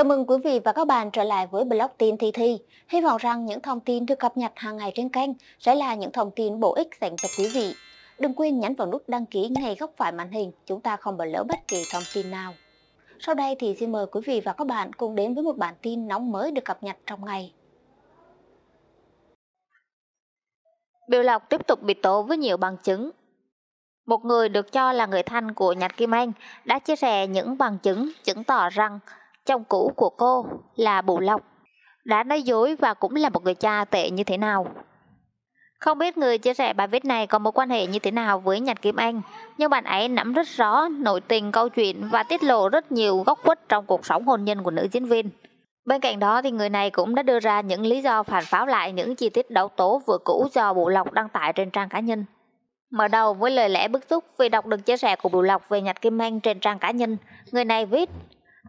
Chào mừng quý vị và các bạn trở lại với blog tin Thi Thi. Hy vọng rằng những thông tin được cập nhật hàng ngày trên kênh sẽ là những thông tin bổ ích dành cho quý vị. Đừng quên nhấn vào nút đăng ký ngay góc phải màn hình, chúng ta không bỏ lỡ bất kỳ thông tin nào. Sau đây thì xin mời quý vị và các bạn cùng đến với một bản tin nóng mới được cập nhật trong ngày. Biểu Lộc tiếp tục bị tố với nhiều bằng chứng. Một người được cho là người thân của nhạc Kim Anh đã chia sẻ những bằng chứng chứng tỏ rằng chồng cũ của cô là Bù Lộc đã nói dối và cũng là một người cha tệ như thế nào. Không biết người chia sẻ bài viết này có mối quan hệ như thế nào với Nhật Kim Anh, nhưng bạn ấy nắm rất rõ nội tình câu chuyện và tiết lộ rất nhiều góc khuất trong cuộc sống hôn nhân của nữ diễn viên. Bên cạnh đó thì người này cũng đã đưa ra những lý do phản pháo lại những chi tiết đấu tố vừa cũ do Bộ Lộc đăng tải trên trang cá nhân. Mở đầu với lời lẽ bức xúc vì đọc được chia sẻ của Bù Lộc về Nhật Kim Anh trên trang cá nhân, người này viết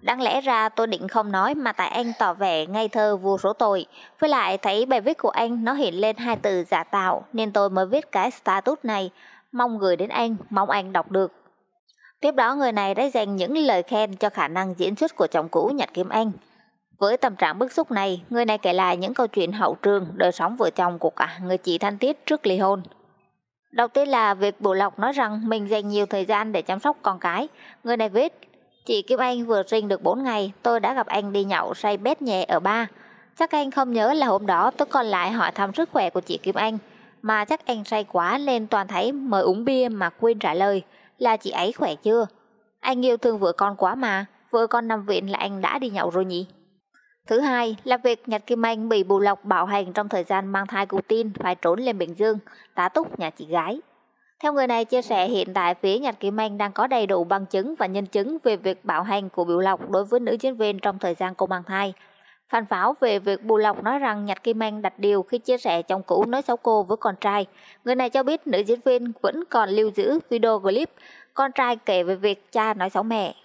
Đáng lẽ ra tôi định không nói mà tại anh tỏ vẻ ngây thơ vô số tội. Với lại thấy bài viết của anh nó hiện lên hai từ giả tạo nên tôi mới viết cái status này. Mong gửi đến anh, mong anh đọc được. Tiếp đó người này đã dành những lời khen cho khả năng diễn xuất của chồng cũ Nhật Kim Anh. Với tâm trạng bức xúc này, người này kể lại những câu chuyện hậu trường, đời sống vợ chồng của cả người chị Thanh Tiết trước ly hôn. Đầu tiên là việc bộ Lộc nói rằng mình dành nhiều thời gian để chăm sóc con cái. Người này viết, Chị Kim Anh vừa riêng được 4 ngày, tôi đã gặp anh đi nhậu say bét nhẹ ở ba. Chắc anh không nhớ là hôm đó tôi còn lại hỏi thăm sức khỏe của chị Kim Anh, mà chắc anh say quá nên toàn thấy mời uống bia mà quên trả lời là chị ấy khỏe chưa. Anh yêu thương vợ con quá mà, vợ con nằm viện là anh đã đi nhậu rồi nhỉ? Thứ hai là việc Nhật Kim Anh bị bù lọc bạo hành trong thời gian mang thai cụ tin phải trốn lên Bình Dương, tá túc nhà chị gái. Theo người này chia sẻ, hiện tại phía Nhật Kim Anh đang có đầy đủ bằng chứng và nhân chứng về việc bạo hành của Biểu Lộc đối với nữ diễn viên trong thời gian cô mang thai. Phản pháo về việc Bù Lộc nói rằng Nhật Kim Anh đặt điều khi chia sẻ chồng cũ nói xấu cô với con trai. Người này cho biết nữ diễn viên vẫn còn lưu giữ video clip con trai kể về việc cha nói xấu mẹ.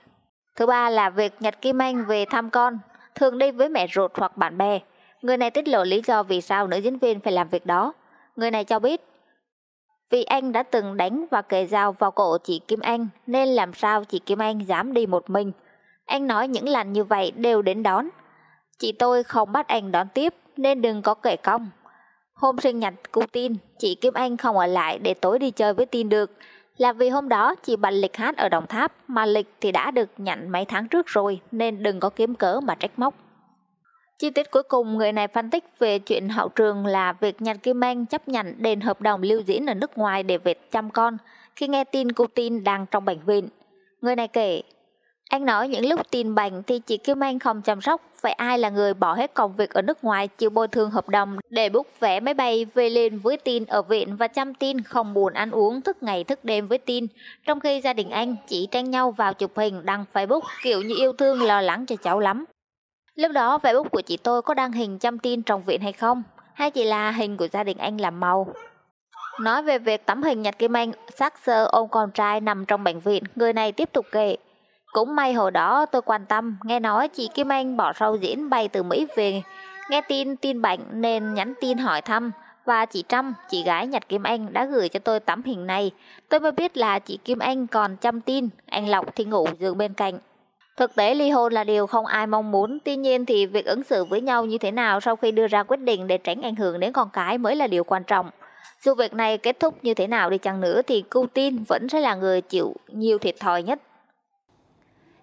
Thứ ba là việc Nhật Kim Anh về thăm con, thường đi với mẹ ruột hoặc bạn bè. Người này tiết lộ lý do vì sao nữ diễn viên phải làm việc đó. Người này cho biết vì anh đã từng đánh và kề dao vào cổ chị Kim Anh nên làm sao chị Kim Anh dám đi một mình. Anh nói những lần như vậy đều đến đón. Chị tôi không bắt anh đón tiếp nên đừng có kể công. Hôm sinh nhật cô Tin, chị Kim Anh không ở lại để tối đi chơi với Tin được. Là vì hôm đó chị bật lịch hát ở Đồng Tháp mà lịch thì đã được nhận mấy tháng trước rồi nên đừng có kiếm cớ mà trách móc. Chi tiết cuối cùng, người này phân tích về chuyện hậu trường là việc Nhật Kim Anh chấp nhận đền hợp đồng lưu diễn ở nước ngoài để về chăm con khi nghe tin cô Tin đang trong bệnh viện. Người này kể, anh nói những lúc tin bệnh thì chị Kim Anh không chăm sóc, vậy ai là người bỏ hết công việc ở nước ngoài chịu bồi thường hợp đồng để bút vẽ máy bay về lên với tin ở viện và chăm tin không buồn ăn uống thức ngày thức đêm với tin, trong khi gia đình anh chỉ tranh nhau vào chụp hình đăng Facebook kiểu như yêu thương lo lắng cho cháu lắm. Lúc đó vẻ bút của chị tôi có đăng hình chăm tin trong viện hay không? Hay chỉ là hình của gia đình anh làm màu? Nói về việc tấm hình Nhật Kim Anh sát sơ ôm con trai nằm trong bệnh viện, người này tiếp tục kể. Cũng may hồi đó tôi quan tâm, nghe nói chị Kim Anh bỏ râu diễn bay từ Mỹ về. Nghe tin tin bệnh nên nhắn tin hỏi thăm và chị Trâm, chị gái Nhật Kim Anh đã gửi cho tôi tấm hình này. Tôi mới biết là chị Kim Anh còn chăm tin, anh Lộc thì ngủ giường bên cạnh. Thực tế ly hôn là điều không ai mong muốn, tuy nhiên thì việc ứng xử với nhau như thế nào sau khi đưa ra quyết định để tránh ảnh hưởng đến con cái mới là điều quan trọng. Dù việc này kết thúc như thế nào đi chăng nữa thì cưu tin vẫn sẽ là người chịu nhiều thiệt thòi nhất.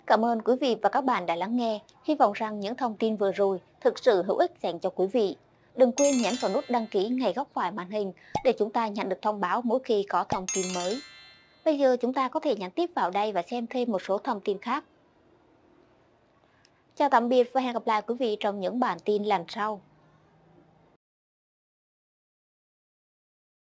Cảm ơn quý vị và các bạn đã lắng nghe. Hy vọng rằng những thông tin vừa rồi thực sự hữu ích dành cho quý vị. Đừng quên nhấn vào nút đăng ký ngay góc phải màn hình để chúng ta nhận được thông báo mỗi khi có thông tin mới. Bây giờ chúng ta có thể nhắn tiếp vào đây và xem thêm một số thông tin khác Chào tạm biệt và hẹn gặp lại quý vị trong những bản tin lần sau.